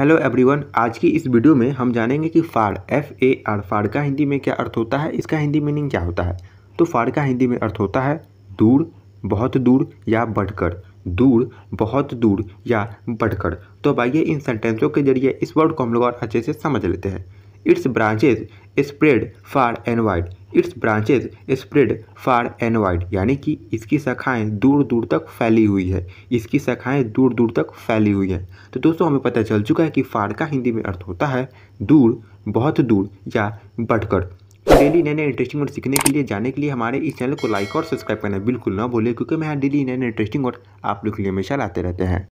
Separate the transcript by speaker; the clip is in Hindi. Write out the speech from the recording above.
Speaker 1: हेलो एवरीवन आज की इस वीडियो में हम जानेंगे कि फाड़ एफ ए आर फाड़ का हिंदी में क्या अर्थ होता है इसका हिंदी मीनिंग क्या होता है तो फाड़ का हिंदी में अर्थ होता है दूर बहुत दूर या बढ़कर दूर बहुत दूर या बढ़कर तो अब आइए इन सेंटेंसों के जरिए इस वर्ड को हम लोग और अच्छे से समझ लेते हैं its branches spread far and wide its branches spread far and wide यानी कि इसकी शाखाएं दूर दूर तक फैली हुई है इसकी शाखाएं दूर दूर तक फैली हुई हैं तो दोस्तों हमें पता चल चुका है कि फार का हिंदी में अर्थ होता है दूर बहुत दूर या बढ़कर तो डेली नए नए इंटरेस्टिंग और सीखने के लिए जाने के लिए हमारे इस चैनल को लाइक और सब्सक्राइब करना बिल्कुल ना भूलें क्योंकि मैं यहाँ डेली नए नए इंटरेस्टिंग और आप लोग के लिए हमेशा लाते रहते हैं